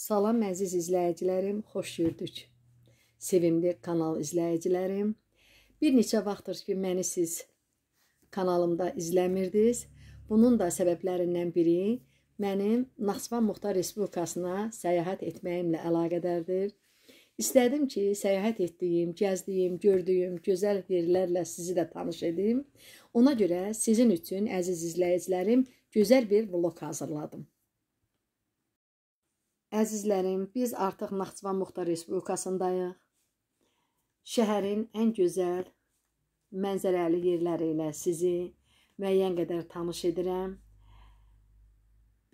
Salam əziz izləyicilərim, xoş gördük. Sevimli kanal izləyicilərim, bir neçə vaxtdır ki, məni siz kanalımda izləmirdiniz. Bunun da səbəblərindən biri mənim Naxçıvan Muxtar Respublikasına səyahət etməyimlə əlaqədardır. İstədim ki, səyahət etdiyim, gəzdiyim, gördüyüm gözəl yerlərlə sizi də tanış edim. Ona görə sizin üçün əziz izləyicilərim, gözəl bir vlog hazırladım. Əzizlərim, biz artıq Naxçıvan Muxtar Respublikasındayıq. Şəhərin ən gözəl mənzərəli yerləri ilə sizi müəyyən qədər tanış edirəm.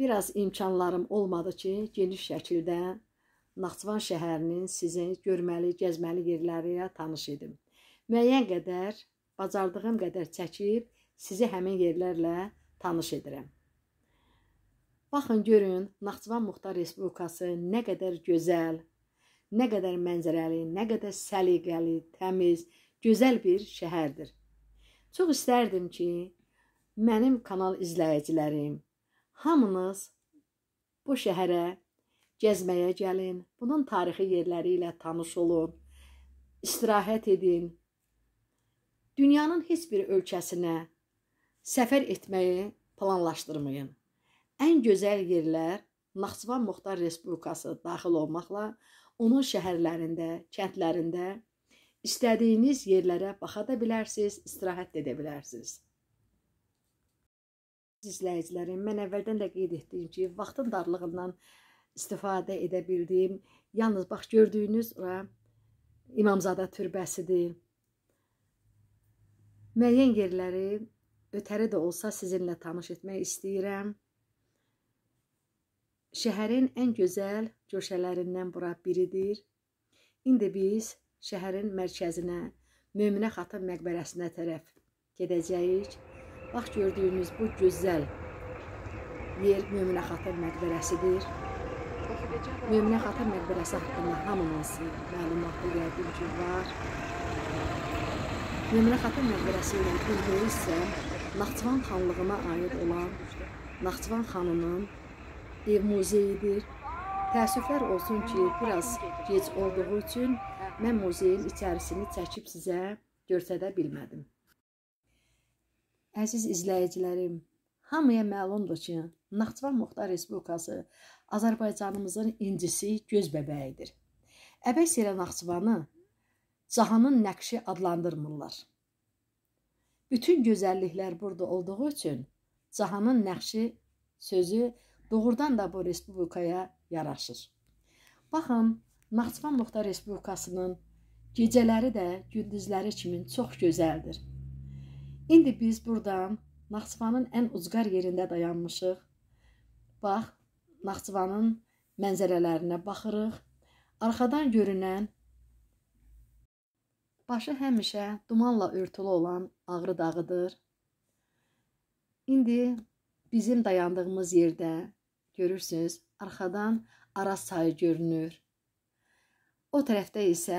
Biraz imkanlarım olmadı ki, geniş şəkildə Naxçıvan şəhərinin sizi görməli, gəzməli yerləri ilə tanış edim. Müəyyən qədər bacardığım qədər çəkib sizi həmin yerlərlə tanış edirəm. Baxın görün, Naxçıvan Muxtar Respublikası nə qədər gözəl, nə qədər mənzərəli, nə qədər səliqəli, təmiz, gözəl bir şəhərdir. Çox istərdim ki, mənim kanal izləyicilərim hamınız bu şəhərə gəzməyə gəlin, bunun tarixi yerləri ilə tanış olun, istirahət edin. Dünyanın heç bir ölkəsinə səfər etməyi planlaşdırmayın. Ən gözəl yerlər Naxçıvan Muxtar Respublikası daxil olmaqla onun şəhərlərində, kəndlərində istədiyiniz yerlərə baxa da bilərsiniz, istirahət də edə bilərsiniz. İzləyicilərim, mən əvvəldən də qeyd etdiyim ki, vaxtın darlığından istifadə edə bildiyim, yalnız bax gördüyünüz ora İmamzada türbəsidir. Müəyyən yerləri ötəri də olsa sizinlə tanış etmək istəyirəm. Şəhərin ən gözəl köşələrindən bura biridir. İndi biz şəhərin mərkəzinə, Möminə Xatın məqbərəsinə tərəf gedəcəyik. Bax gördüyünüz bu gözəl yer Möminə Xatın məqbərəsidir. Möminə Xatın məqbərəsi haqqında hamımızın məlumatı yəqin ki var. Möminə Xatın məqbərəsi ilə ilgili isə Naxçıvan xanlığına aid olan Naxçıvan xanının ev muzeyidir. Təəssüflər olsun ki, biraz gec olduğu üçün mən muzeyin içərisini çəkib sizə göstərə bilmədim. Əziz izləyicilərim, hamıya məlumdur ki, Naxçıvan Muxtar Respublikası Azərbaycanımızın incisi göz bəbəyidir. Əbəs yerə Naxçıvanı cahanın nəqşi adlandırmırlar. Bütün gözəlliklər burada olduğu üçün cahanın nəqşi sözü doğrudan da bu respublikaya yaraşır. Baxın, Naxçıvan Muxtar Respublikasının gecələri də gündüzləri kimi çox gözəldir. İndi biz burdan Naxçıvanın ən ucqar yerində dayanmışıq. Bax, Naxçıvanın mənzərələrinə baxırıq. Arxadan görünən başı həmişə dumanla örtülü olan Ağrı dağıdır. İndi bizim dayandığımız yerdə Görürsüz, arxadan Araz çayı görünür. O tərəfdə isə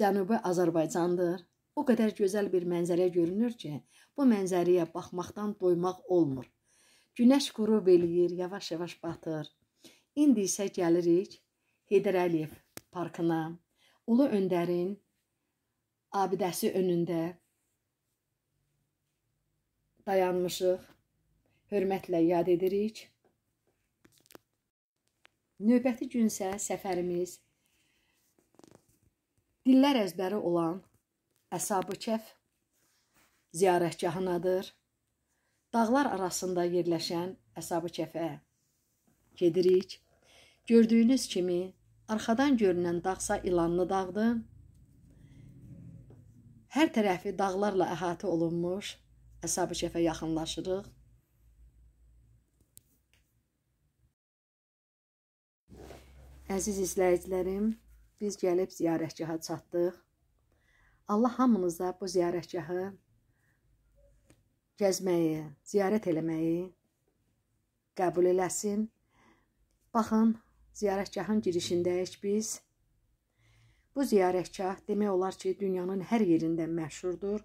Cənubi Azərbaycandır. O qədər gözəl bir mənzərə görünür ki, bu mənzərəyə baxmaqdan doymaq olmur. Günəş qürub eləyir, yavaş-yavaş batır. İndi isə gəlirik Heydər Əliyev parkına. Ulu öndərin abidəsi önündə dayanmışıq. Hörmətlə yad edirik. Növbəti günsə səfərimiz dillər əzbəri olan Əsabı Kəf ziyarətgahınadır. Dağlar arasında yerləşən Əsabı Kəfə gedirik. Gördüyünüz kimi arxadan görünən dağsa İlanlı dağdır. Hər tərəfi dağlarla əhatə olunmuş Əsabı Kəfə yaxınlaşırıq. Əziz izləyicilərim, biz gəlib ziyarətgaha çatdıq. Allah hamınıza bu ziyarətgahı gəzməyi, ziyarət eləməyi qəbul eləsin. Baxın, ziyarətgahın girişindəyik biz. Bu ziyarətgah demək olar ki, dünyanın hər yerində məşhurdur.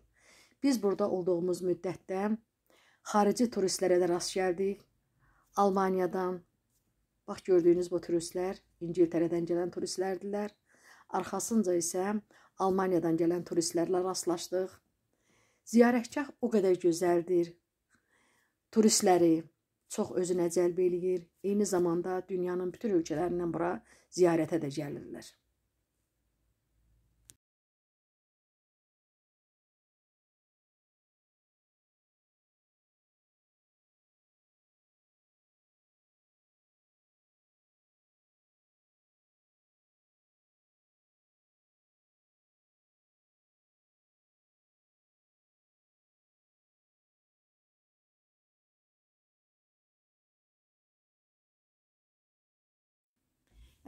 Biz burada olduğumuz müddətdə xarici turistlərə də rast gəldik. Almaniyadan bax gördüyünüz bu turistlər İngiltərədən gələn turistlərdilər. Arxasınca isə Almaniyadan gələn turistlərlə rastlaşdıq. Ziyarətgah o qədər gözəldir. Turistləri çox özünə cəlb eləyir. Eyni zamanda dünyanın bütün ölkələrindən bura ziyarətə də gəlirlər.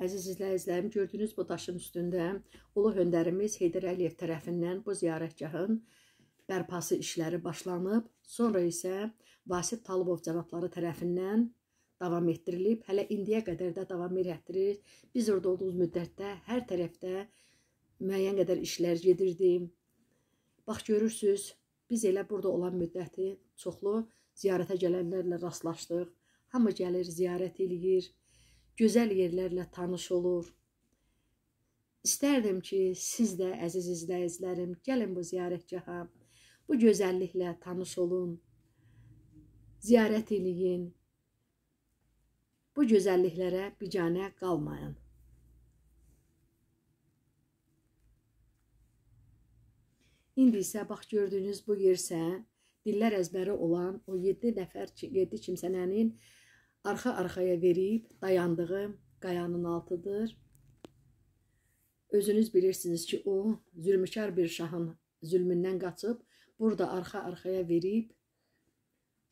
Əziz izləyicilərim, gördüyünüz bu daşın üstündə Ulu Höndərimiz Heydər Əliyev tərəfindən bu ziyarətgahın bərpası işləri başlanıb, sonra isə Vasif Talıbov cənabları tərəfindən davam etdirilib, hələ indiyə qədər də davam etdirir. Biz orada olduğumuz müddətdə hər tərəfdə müəyyən qədər işlər gedirdi. Bax görürsüz, biz elə burada olan müddəti çoxlu ziyarətə gələnlərlə rastlaşdıq. Hamı gəlir, ziyarət eləyir gözəl yerlərlə tanış olur. İstərdim ki, siz də əziz izləyicilərim, gəlin bu ziyarətgaha. Bu gözəlliklə tanış olun. Ziyarət eləyin. Bu gözəlliklərə biganə qalmayın. İndi isə bax gördüyünüz bu yersə dillər əzbəri olan o 7 nəfər 7 kimsələnin arxa-arxaya verib dayandığı qayanın altıdır. Özünüz bilirsiniz ki, o zülmkar bir şahın zülmündən qaçıb, burada arxa-arxaya verib,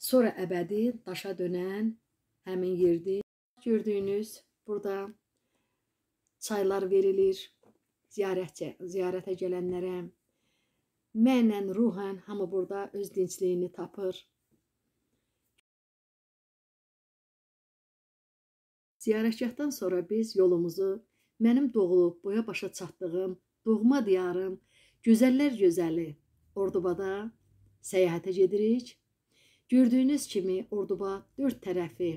sonra əbədi daşa dönən həmin yerdir. Gördüyünüz burada çaylar verilir ziyarətçə, ziyarətə gələnlərə. Mənən, ruhən hamı burada öz dincliyini tapır. Ziyarətgahdan sonra biz yolumuzu mənim doğulub boya başa çatdığım doğma diyarım, gözəllər gözəli Ordubada səyahətə gedirik. Gördüyünüz kimi Orduba dörd tərəfi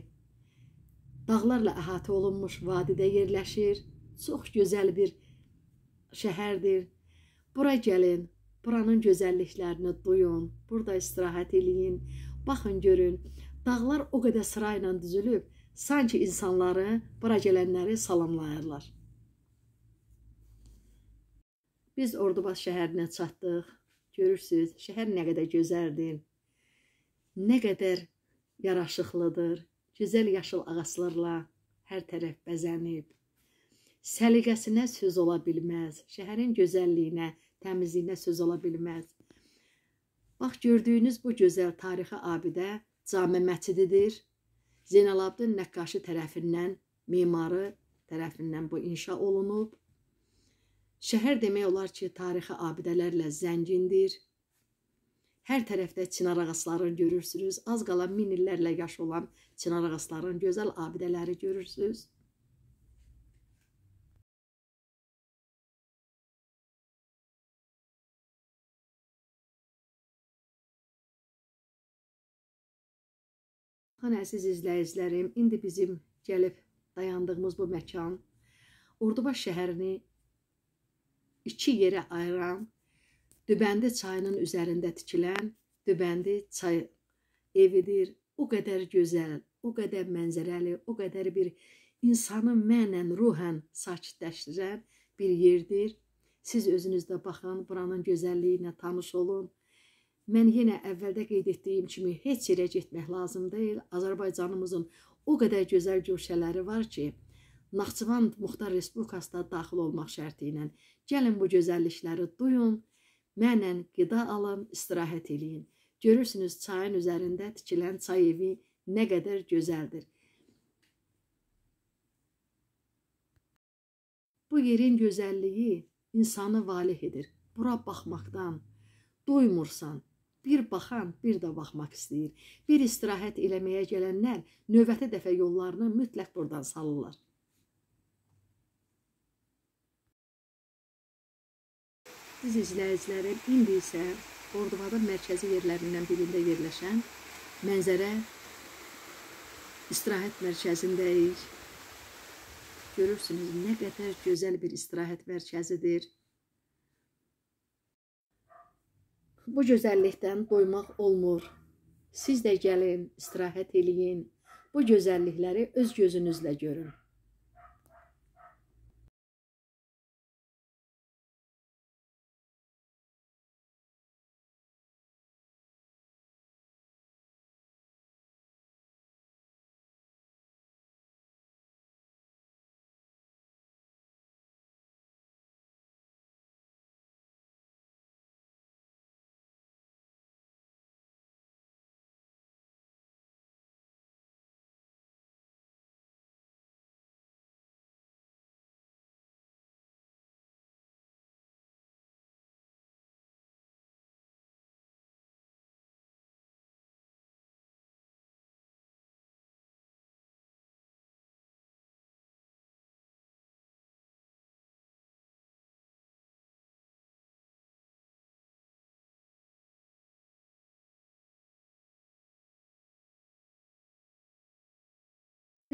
dağlarla əhatə olunmuş vadidə yerləşir. Çox gözəl bir şəhərdir. Bura gəlin, buranın gözəlliklərini duyun, burada istirahət eləyin, baxın görün. Dağlar o qədər sırayla düzülüb, sanki insanları, bura gələnləri salamlayırlar. Biz Ordubad şəhərinə çatdıq. Görürsüz, şəhər nə qədər gözəldir. Nə qədər yaraşıqlıdır. Gözəl yaşıl ağaclarla hər tərəf bəzənib. Səliqəsinə söz ola bilməz. Şəhərin gözəlliyinə, təmizliyinə söz ola bilməz. Bax gördüyünüz bu gözəl tarixi abidə cami məcididir. Zeynalabdin nəqqaşı tərəfindən, memarı tərəfindən bu inşa olunub. Şəhər demək olar ki, tarixi abidələrlə zəngindir. Hər tərəfdə çinar ağacları görürsünüz. Az qala min illərlə yaş olan çinar ağaclarının gözəl abidələri görürsünüz. Baxın əziz izləyicilərim, indi bizim gəlib dayandığımız bu məkan Ordubaş şəhərini iki yerə ayıran Dübəndi çayının üzərində tikilən Dübəndi çay evidir. O qədər gözəl, o qədər mənzərəli, o qədər bir insanı mənən, ruhən sakitləşdirən bir yerdir. Siz özünüz də baxın, buranın gözəlliyinə tanış olun. Mən yenə əvvəldə qeyd etdiyim kimi heç yerə getmək lazım deyil. Azərbaycanımızın o qədər gözəl güşələri var ki, Naxçıvan Muxtar Respublikasına daxil olmaq şərti ilə gəlin bu gözəllikləri duyun, mənən qida alın, istirahət eləyin. Görürsünüz çayın üzərində tikilən çay evi nə qədər gözəldir. Bu yerin gözəlliyi insanı valeh edir. Bura baxmaqdan doymursan, Bir baxan bir də baxmaq istəyir. Bir istirahət eləməyə gələnlər növbəti dəfə yollarını mütləq burdan salırlar. Siz izləyicilərim, indi isə Ordubadın mərkəzi yerlərindən birində yerləşən mənzərə istirahət mərkəzindəyik. Görürsünüz, nə qədər gözəl bir istirahət mərkəzidir. Bu gözəllikdən doymaq olmur. Siz də gəlin, istirahət eləyin. Bu gözəllikləri öz gözünüzlə görün.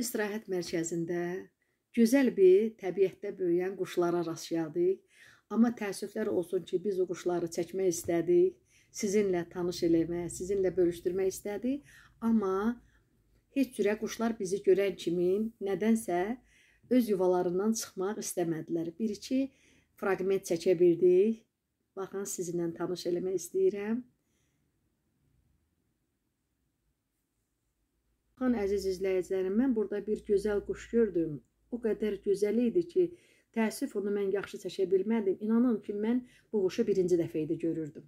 İstirahət mərkəzində gözəl bir təbiətdə böyüyən quşlara rast gəldik. Amma təəssüflər olsun ki, biz o quşları çəkmək istədik, sizinlə tanış eləmək, sizinlə bölüşdürmək istədik, amma heç cürə quşlar bizi görən kimi nədənsə öz yuvalarından çıxmaq istəmədilər. Bir iki fraqment çəkə bildik. Baxın, sizinlə tanış eləmək istəyirəm. Baxın əziz izləyicilərim, mən burada bir gözəl quş gördüm. O qədər gözəl idi ki, təəssüf onu mən yaxşı çəkə bilmədim. İnanın ki, mən bu quşu birinci dəfə idi görürdüm.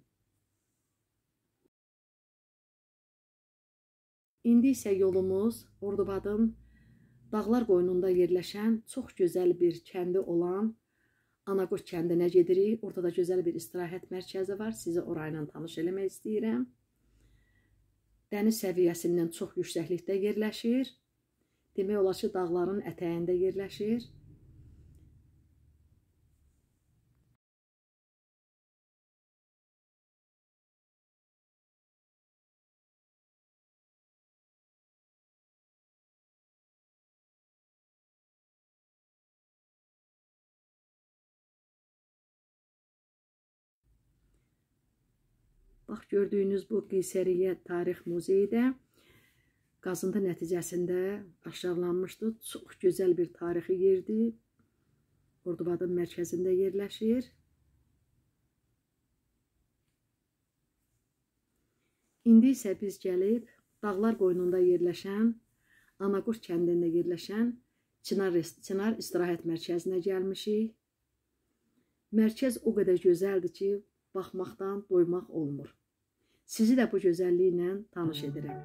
İndi isə yolumuz Ordubadın dağlar qoynunda yerləşən çox gözəl bir kəndi olan Anaqoç kəndinə gedirik. Orada da gözəl bir istirahət mərkəzi var. Sizi orayla tanış eləmək istəyirəm dəniz səviyyəsindən çox yüksəklikdə yerləşir. Demək olar ki, dağların ətəyində yerləşir Bax, gördüyünüz bu Qeysəriyyə Tarix Muzeyidə qazıntı nəticəsində aşkarlanmışdı. Çox gözəl bir tarixi yerdir. Ordubadın mərkəzində yerləşir. İndi isə biz gəlib dağlar qoynunda yerləşən, Anaqurt kəndində yerləşən Çinar, Çinar istirahət mərkəzinə gəlmişik. Mərkəz o qədər gözəldir ki, baxmaqdan doymaq olmur. Sizi də bu gözəlliklə tanış edirəm.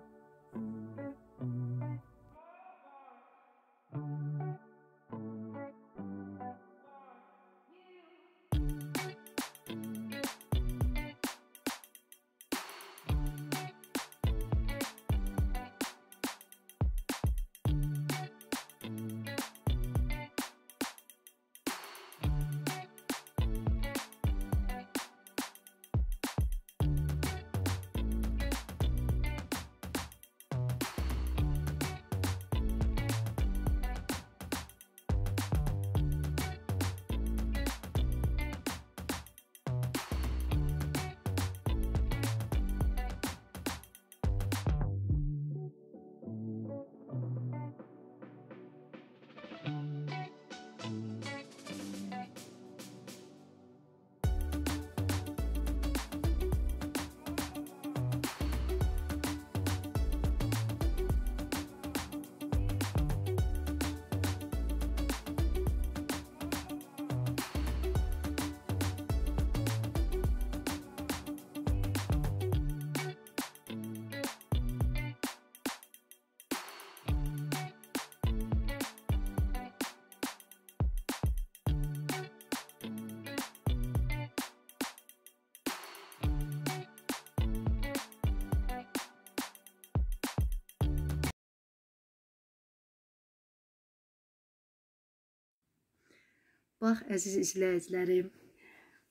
Bax, əziz izləyicilərim,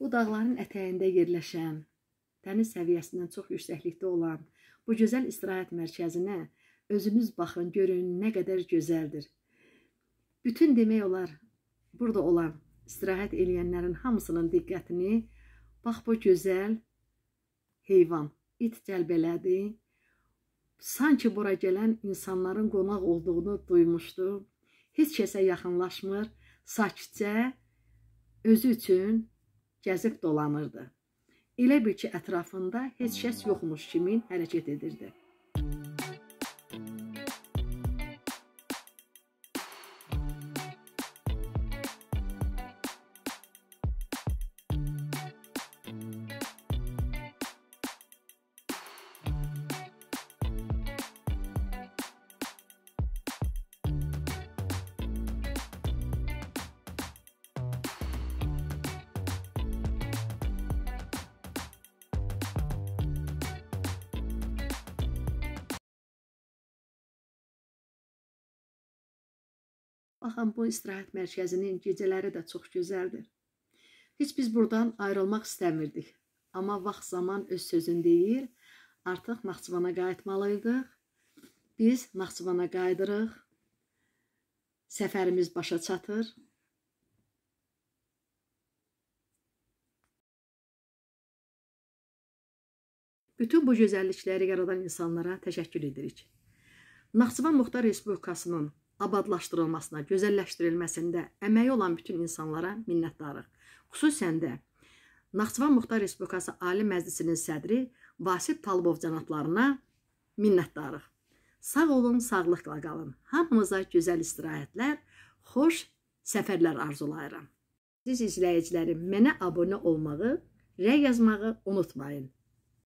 bu dağların ətəyində yerləşən, dəniz səviyyəsindən çox yüksəklikdə olan bu gözəl istirahət mərkəzinə özünüz baxın, görün nə qədər gözəldir. Bütün demək olar, burada olan istirahət eləyənlərin hamısının diqqətini bax bu gözəl heyvan, it cəlb elədi. Sanki bura gələn insanların qonaq olduğunu duymuşdu. Heç kəsə yaxınlaşmır, sakitcə özü üçün gəzib dolanırdı. Elə bil ki, ətrafında heç kəs yoxmuş kimi hərəkət edirdi. Baxın, bu istirahət mərkəzinin gecələri də çox gözəldir. Heç biz buradan ayrılmaq istəmirdik. Amma vaxt zaman öz sözünü deyir, artıq Naxçıvana qayıtmalıydıq. Biz Naxçıvana qayıdırıq. Səfərimiz başa çatır. Bütün bu gözəllikləri yaradan insanlara təşəkkür edirik. Naxçıvan Muxtar Respublikasının abadlaşdırılmasına, gözəlləşdirilməsində əməyi olan bütün insanlara minnətdarıq. Xüsusən də Naxçıvan Muxtar Respublikası Ali Məclisinin sədri Vasif Talibov cənablarına minnətdarıq. Sağ olun, sağlıqla qalın. Hamımıza gözəl istirahətlər, xoş səfərlər arzulayıram. Siz izləyicilərim, mənə abunə olmağı, rəy yazmağı unutmayın.